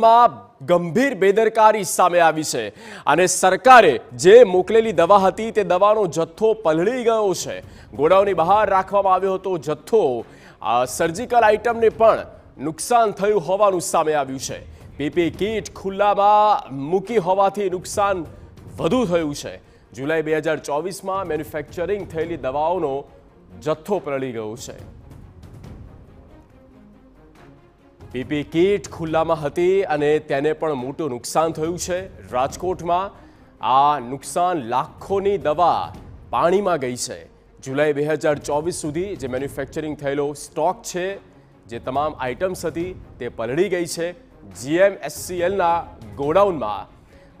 માં ગંભીર બેદરકારી સામે આવી છે અને સરકારે જે મોકલેલી દવા હતી તે દવાનો જથ્થો પલળી ગયો છે ગોડાઉની બહાર રાખવામાં આવ્યો હતો જથ્થો સર્જિકલ આઇટમને પણ નુકસાન થયું હોવાનું સામે આવ્યું છે પીપી કીટ ખુલ્લામાં મૂકી હોવાથી નુકસાન વધુ થયું છે જુલાઈ બે હજાર ચોવીસમાં મેન્યુફેક્ચરિંગ થયેલી દવાઓનો જથ્થો પલળી ગયો છે પીપી કીટ ખુલ્લામાં હતી અને તેને પણ મોટું નુકસાન થયું છે રાજકોટમાં આ નુકસાન લાખોની દવા પાણીમાં ગઈ છે જુલાઈ બે હજાર ચોવીસ સુધી જે મેન્યુફેક્ચરિંગ થયેલો સ્ટોક છે જે તમામ આઇટમ્સ હતી તે પલળી ગઈ છે જીએમએસસીએલના ગોડાઉનમાં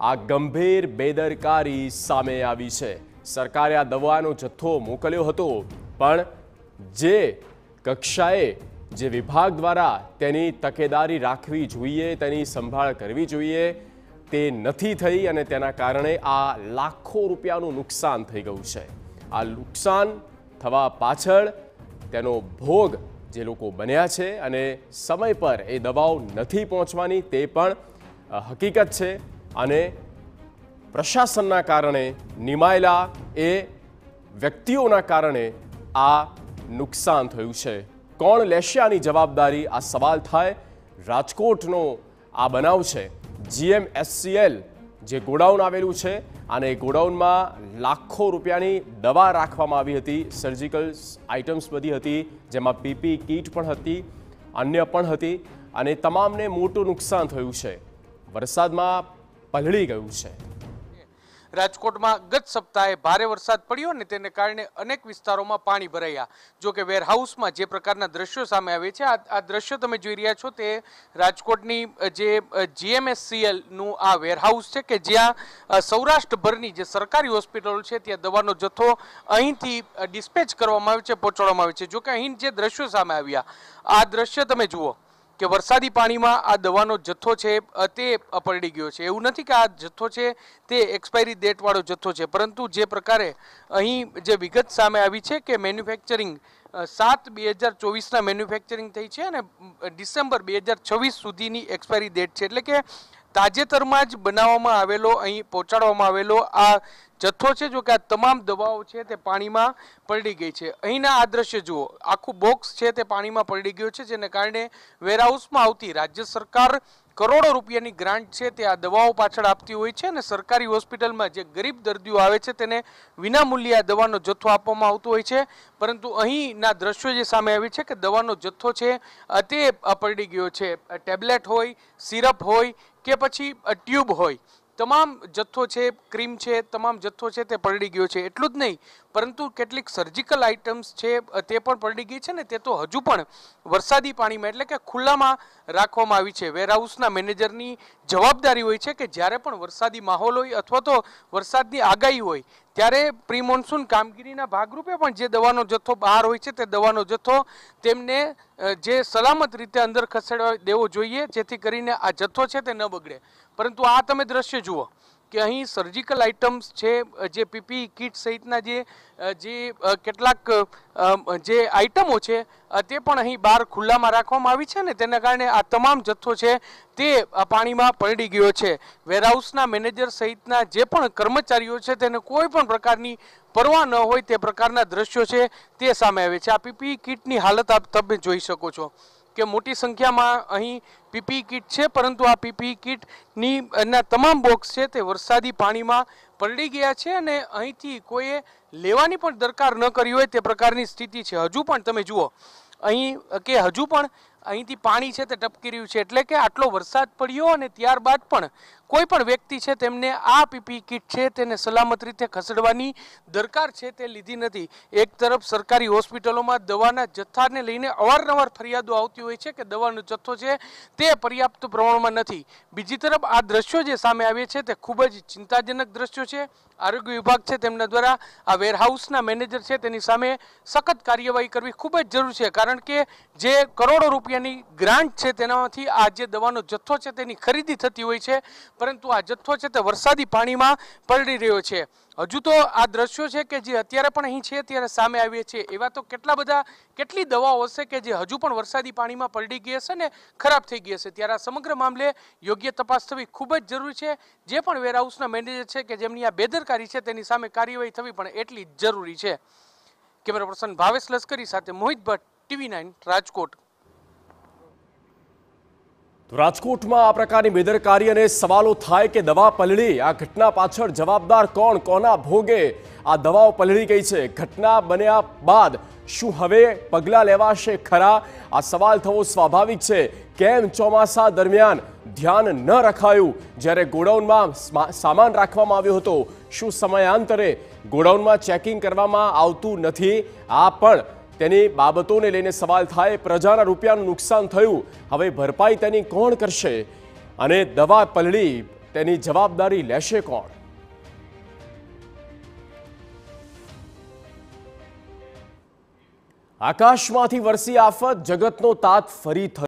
આ ગંભીર બેદરકારી સામે આવી છે સરકારે આ દવાનો જથ્થો મોકલ્યો હતો પણ જે કક્ષાએ જે વિભાગ દ્વારા તેની તકેદારી રાખવી જોઈએ તેની સંભાળ કરવી જોઈએ તે નથી થઈ અને તેના કારણે આ લાખો રૂપિયાનું નુકસાન થઈ ગયું છે આ નુકસાન થવા પાછળ તેનો ભોગ જે લોકો બન્યા છે અને સમય પર એ દવાઓ નથી પહોંચવાની તે પણ હકીકત છે અને પ્રશાસનના કારણે નિમાયેલા એ વ્યક્તિઓના કારણે આ નુકસાન થયું છે કોણ લેશે આની જવાબદારી આ સવાલ થાય રાજકોટનો આ બનાવ છે જીએમએસસીએલ જે ગોડાઉન આવેલું છે અને ગોડાઉનમાં લાખો રૂપિયાની દવા રાખવામાં આવી હતી સર્જિકલ આઇટમ્સ બધી હતી જેમાં પીપી કીટ પણ હતી અન્ય પણ હતી અને તમામને મોટું નુકસાન થયું છે વરસાદમાં પલળી ગયું છે રાજકોટમાં ગત સપ્તાહે ભારે વરસાદ પડ્યો અને તેને કારણે અનેક વિસ્તારોમાં પાણી ભરાયા જો કે વેરહાઉસમાં જે પ્રકારના દ્રશ્યો સામે આવે છે આ દ્રશ્યો તમે જોઈ રહ્યા છો તે રાજકોટની જે જીએમએસસીએલનું આ વેરહાઉસ છે કે જ્યાં સૌરાષ્ટ્રભરની જે સરકારી હોસ્પિટલો છે ત્યાં દવાનો જથ્થો અહીંથી ડિસ્પેચ કરવામાં આવે છે પહોંચાડવામાં આવે છે જો કે અહીં જે દ્રશ્યો સામે આવ્યા આ દ્રશ્ય તમે જુઓ કે વરસાદી પાણીમાં આ દવાનો જથ્થો છે તે પલળી ગયો છે એવું નથી કે આ જથ્થો છે તે એક્સપાયરી ડેટવાળો જથ્થો છે પરંતુ જે પ્રકારે અહીં જે વિગત સામે આવી છે કે મેન્યુફેક્ચરિંગ સાત બે હજાર ચોવીસના મેન્યુફેક્ચરિંગ થઈ છે અને ડિસેમ્બર બે હજાર છવ્વીસ સુધીની એક્સપાયરી ડેટ છે એટલે કે તાજેતરમાં જ બનાવવામાં આવેલો અહીં પહોંચાડવામાં આવેલો આ જથ્થો છે જો કે આ તમામ દવાઓ છે તે પાણીમાં પલળી ગઈ છે અહીંના આ દ્રશ્ય જુઓ આખું બોક્સ છે તે પાણીમાં પલળી ગયું છે જેને કારણે વેરહાઉસમાં આવતી રાજ્ય સરકાર કરોડો રૂપિયાની ગ્રાન્ટ છે તે આ દવાઓ પાછળ આપતી હોય છે અને સરકારી હોસ્પિટલમાં જે ગરીબ દર્દીઓ આવે છે તેને વિનામૂલ્યે આ દવાનો જથ્થો આપવામાં આવતો હોય છે પરંતુ અહીંના દ્રશ્યો જે સામે આવી છે કે દવાનો જથ્થો છે તે પડી ગયો છે ટેબ્લેટ હોય સિરપ હોય કે પછી ટ્યુબ હોય તમામ જથ્થો છે ક્રીમ છે તમામ જથ્થો છે તે પલડી ગયો છે એટલું જ નહીં પરંતુ કેટલીક સર્જિકલ આઇટમ્સ છે તે પણ પલડી ગઈ છે ને તે તો હજુ પણ વરસાદી પાણીમાં એટલે કે ખુલ્લામાં રાખવામાં આવી છે વેરહાઉસના મેનેજરની જવાબદારી હોય છે કે જ્યારે પણ વરસાદી માહોલ હોય અથવા તો વરસાદની આગાહી હોય ત્યારે પ્રી મોન્સૂન કામગીરીના ભાગરૂપે પણ જે દવાનો જથ્થો બહાર હોય છે તે દવાનો જથ્થો તેમને જે સલામત રીતે અંદર ખસેડવા દેવો જોઈએ જેથી કરીને આ જથ્થો છે તે ન બગડે પરંતુ આ તમે દ્રશ્ય જુઓ કે અહીં સર્જિકલ આઇટમ્સ છે જે પીપી કીટ e સહિતના જે જે કેટલાક જે આઇટમો છે તે પણ અહીં બહાર ખુલ્લામાં રાખવામાં આવી છે ને તેના કારણે આ તમામ જથ્થો છે તે પાણીમાં પલડી ગયો છે વેરહાઉસના મેનેજર સહિતના જે પણ કર્મચારીઓ છે તેને કોઈ પણ પ્રકારની પરવા ન હોય તે પ્રકારના દ્રશ્યો છે તે સામે આવે છે આ પીપી કીટની e હાલત આપ તમે જોઈ શકો છો કે મોટી સંખ્યામાં અહીં પીપી કીટ છે પરંતુ આ પીપી કીટની એના તમામ બોક્સ છે તે વરસાદી પાણીમાં પલળી ગયા છે અને અહીંથી કોઈએ લેવાની પણ દરકાર ન કરી હોય તે પ્રકારની સ્થિતિ છે હજુ પણ તમે જુઓ અહીં કે હજુ પણ અહીંથી પાણી છે તે ટપકી રહ્યું છે એટલે કે આટલો વરસાદ પડ્યો અને ત્યારબાદ પણ કોઈ પણ વ્યક્તિ છે તેમને આ પીપી કિટ છે તેને સલામત રીતે ખસેડવાની દરકાર છે તે લીધી નથી એક તરફ સરકારી હોસ્પિટલોમાં દવાના જથ્થાને લઈને અવારનવાર ફરિયાદો આવતી હોય છે કે દવાનો જથ્થો છે તે પર્યાપ્ત પ્રમાણમાં નથી બીજી તરફ આ દ્રશ્યો જે સામે આવે છે તે ખૂબ જ ચિંતાજનક દ્રશ્યો છે આરોગ્ય વિભાગ છે તેમના દ્વારા આ વેરહાઉસના મેનેજર છે તેની સામે સખત કાર્યવાહી કરવી ખૂબ જ જરૂરી છે કારણ કે જે કરોડો રૂપિયાની ગ્રાન્ટ છે તેનામાંથી આ જે દવાનો જથ્થો છે તેની ખરીદી થતી હોય છે પરંતુ આ જથ્થો છે તે વરસાદી પાણીમાં પલળી રહ્યો છે હજુ તો આ દ્રશ્યો છે કે જે અત્યારે પણ અહીં છે ત્યારે સામે આવીએ છીએ એવા તો કેટલા બધા કેટલી દવાઓ હશે કે જે હજુ પણ વરસાદી પાણીમાં પલળી ગઈ હશે ને ખરાબ થઈ ગઈ હશે ત્યારે આ સમગ્ર મામલે યોગ્ય તપાસ થવી ખૂબ જ જરૂરી છે જે પણ વેરહાઉસના મેનેજર છે કે જેમની આ બેદરકારી છે તેની સામે કાર્યવાહી થવી પણ એટલી જ જરૂરી છે કેમેરા પર્સન ભાવેશ લશ્કરી સાથે મોહિત ભટ્ટ ટીવી નાઇન રાજકોટ રાજકોટમાં આ પ્રકારની બેદરકારી અને સવાલો થાય કે દવા પલળી આ ઘટના પાછળ જવાબદાર કોણ કોના ભોગે આ દવાઓ પલળી ગઈ છે ઘટના બન્યા બાદ શું હવે પગલાં લેવાશે ખરા આ સવાલ થવો સ્વાભાવિક છે કેમ ચોમાસા દરમિયાન ધ્યાન ન રખાયું જ્યારે ગોડાઉનમાં સામાન રાખવામાં આવ્યો હતો શું સમયાંતરે ગોડાઉનમાં ચેકિંગ કરવામાં આવતું નથી આ પણ તેની બાબતોને લઈને સવાલ થાય પ્રજાના રૂપિયાનું નુકસાન થયું હવે ભરપાઈ તેની કોણ કરશે અને દવા પલળી તેની જવાબદારી લેશે કોણ આકાશમાંથી વરસી આફત જગતનો તાત ફરી